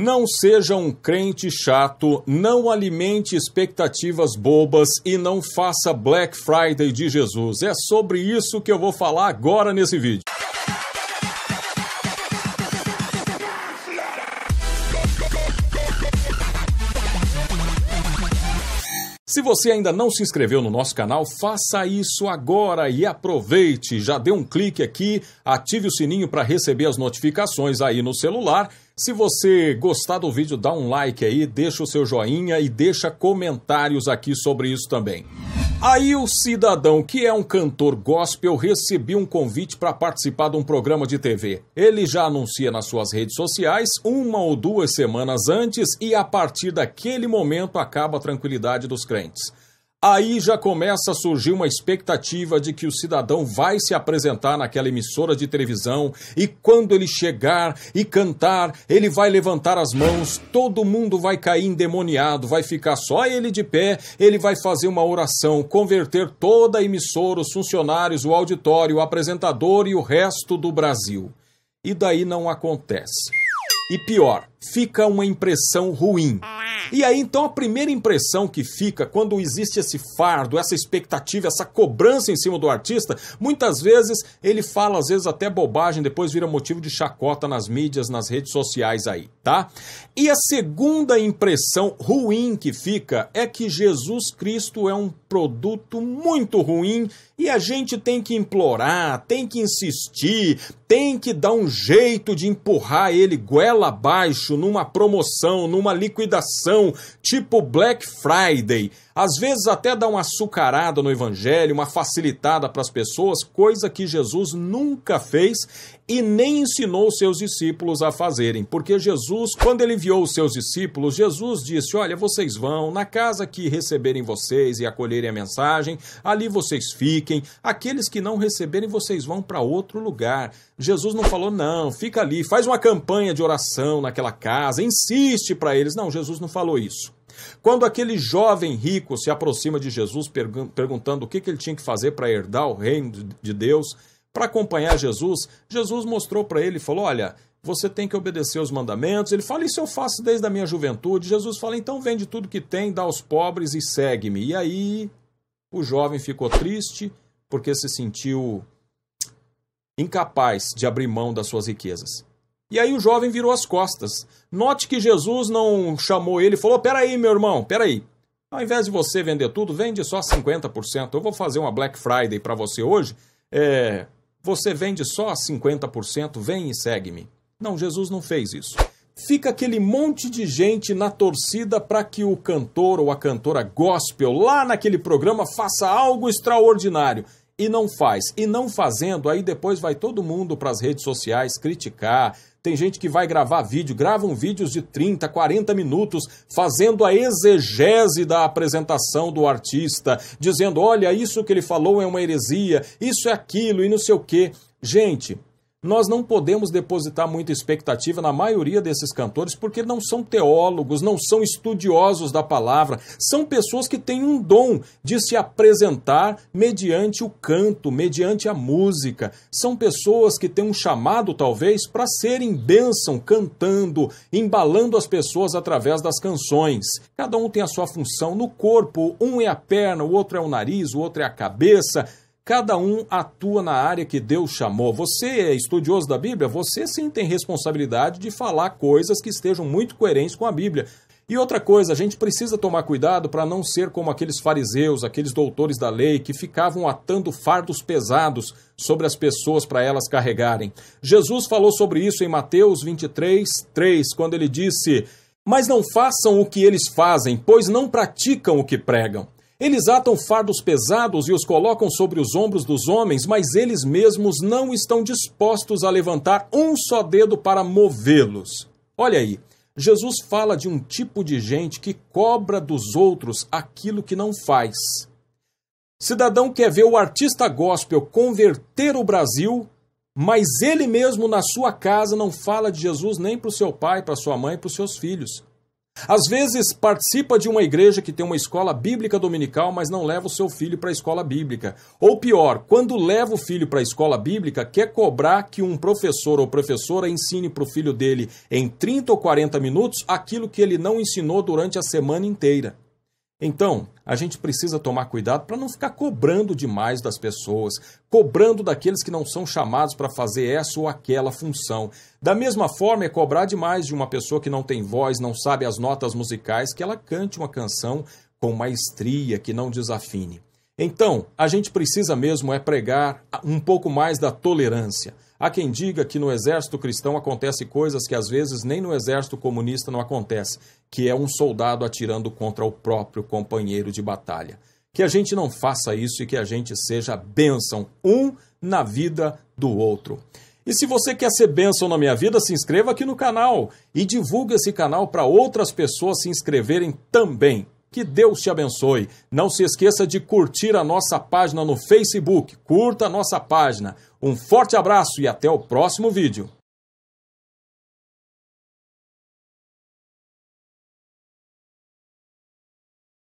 Não seja um crente chato, não alimente expectativas bobas e não faça Black Friday de Jesus. É sobre isso que eu vou falar agora nesse vídeo. Se você ainda não se inscreveu no nosso canal, faça isso agora e aproveite. Já dê um clique aqui, ative o sininho para receber as notificações aí no celular se você gostar do vídeo, dá um like aí, deixa o seu joinha e deixa comentários aqui sobre isso também. Aí o cidadão, que é um cantor gospel, recebeu um convite para participar de um programa de TV. Ele já anuncia nas suas redes sociais uma ou duas semanas antes e a partir daquele momento acaba a tranquilidade dos crentes. Aí já começa a surgir uma expectativa de que o cidadão vai se apresentar naquela emissora de televisão e quando ele chegar e cantar, ele vai levantar as mãos, todo mundo vai cair endemoniado, vai ficar só ele de pé, ele vai fazer uma oração, converter toda a emissora, os funcionários, o auditório, o apresentador e o resto do Brasil. E daí não acontece. E pior, fica uma impressão ruim. E aí então a primeira impressão que fica quando existe esse fardo, essa expectativa, essa cobrança em cima do artista, muitas vezes ele fala às vezes até bobagem, depois vira motivo de chacota nas mídias, nas redes sociais aí, tá? E a segunda impressão ruim que fica é que Jesus Cristo é um produto muito ruim e a gente tem que implorar, tem que insistir, tem que dar um jeito de empurrar ele goela abaixo luxo, numa promoção, numa liquidação, tipo Black Friday. Às vezes até dá uma açucarada no evangelho, uma facilitada para as pessoas, coisa que Jesus nunca fez e nem ensinou seus discípulos a fazerem, porque Jesus, quando ele enviou os seus discípulos, Jesus disse: Olha, vocês vão na casa que receberem vocês e acolherem a mensagem, ali vocês fiquem, aqueles que não receberem, vocês vão para outro lugar. Jesus não falou, não, fica ali, faz uma campanha de oração naquela casa, insiste para eles. Não, Jesus não falou isso. Quando aquele jovem rico se aproxima de Jesus perguntando o que, que ele tinha que fazer para herdar o reino de Deus, para acompanhar Jesus, Jesus mostrou para ele e falou: Olha, você tem que obedecer os mandamentos. Ele fala: Isso eu faço desde a minha juventude. Jesus fala: Então vende tudo que tem, dá aos pobres e segue-me. E aí o jovem ficou triste porque se sentiu incapaz de abrir mão das suas riquezas. E aí o jovem virou as costas. Note que Jesus não chamou ele e falou: peraí, meu irmão, peraí. Ao invés de você vender tudo, vende só 50%. Eu vou fazer uma Black Friday para você hoje. É, você vende só 50%, vem e segue-me. Não, Jesus não fez isso. Fica aquele monte de gente na torcida para que o cantor ou a cantora gospel lá naquele programa faça algo extraordinário e não faz. E não fazendo, aí depois vai todo mundo para as redes sociais criticar. Tem gente que vai gravar vídeo, gravam vídeos de 30, 40 minutos, fazendo a exegese da apresentação do artista, dizendo: olha, isso que ele falou é uma heresia, isso é aquilo e não sei o quê. Gente, nós não podemos depositar muita expectativa na maioria desses cantores porque não são teólogos, não são estudiosos da palavra, são pessoas que têm um dom de se apresentar mediante o canto, mediante a música. São pessoas que têm um chamado, talvez, para serem bênção cantando, embalando as pessoas através das canções. Cada um tem a sua função no corpo: um é a perna, o outro é o nariz, o outro é a cabeça. Cada um atua na área que Deus chamou. Você é estudioso da Bíblia? Você sim tem responsabilidade de falar coisas que estejam muito coerentes com a Bíblia. E outra coisa, a gente precisa tomar cuidado para não ser como aqueles fariseus, aqueles doutores da lei que ficavam atando fardos pesados sobre as pessoas para elas carregarem. Jesus falou sobre isso em Mateus 23, 3, quando ele disse: Mas não façam o que eles fazem, pois não praticam o que pregam. Eles atam fardos pesados e os colocam sobre os ombros dos homens, mas eles mesmos não estão dispostos a levantar um só dedo para movê-los. Olha aí, Jesus fala de um tipo de gente que cobra dos outros aquilo que não faz. Cidadão quer ver o artista gospel converter o Brasil, mas ele mesmo na sua casa não fala de Jesus nem para o seu pai, para sua mãe, para os seus filhos. Às vezes participa de uma igreja que tem uma escola bíblica dominical, mas não leva o seu filho para a escola bíblica. Ou pior, quando leva o filho para a escola bíblica, quer cobrar que um professor ou professora ensine para o filho dele em 30 ou 40 minutos aquilo que ele não ensinou durante a semana inteira. Então, a gente precisa tomar cuidado para não ficar cobrando demais das pessoas, cobrando daqueles que não são chamados para fazer essa ou aquela função. Da mesma forma, é cobrar demais de uma pessoa que não tem voz, não sabe as notas musicais, que ela cante uma canção com maestria, que não desafine. Então, a gente precisa mesmo é pregar um pouco mais da tolerância. Há quem diga que no exército cristão acontece coisas que às vezes nem no exército comunista não acontece, que é um soldado atirando contra o próprio companheiro de batalha. Que a gente não faça isso e que a gente seja bênção um na vida do outro. E se você quer ser bênção na minha vida, se inscreva aqui no canal e divulgue esse canal para outras pessoas se inscreverem também. Que Deus te abençoe. Não se esqueça de curtir a nossa página no Facebook. Curta a nossa página. Um forte abraço e até o próximo vídeo.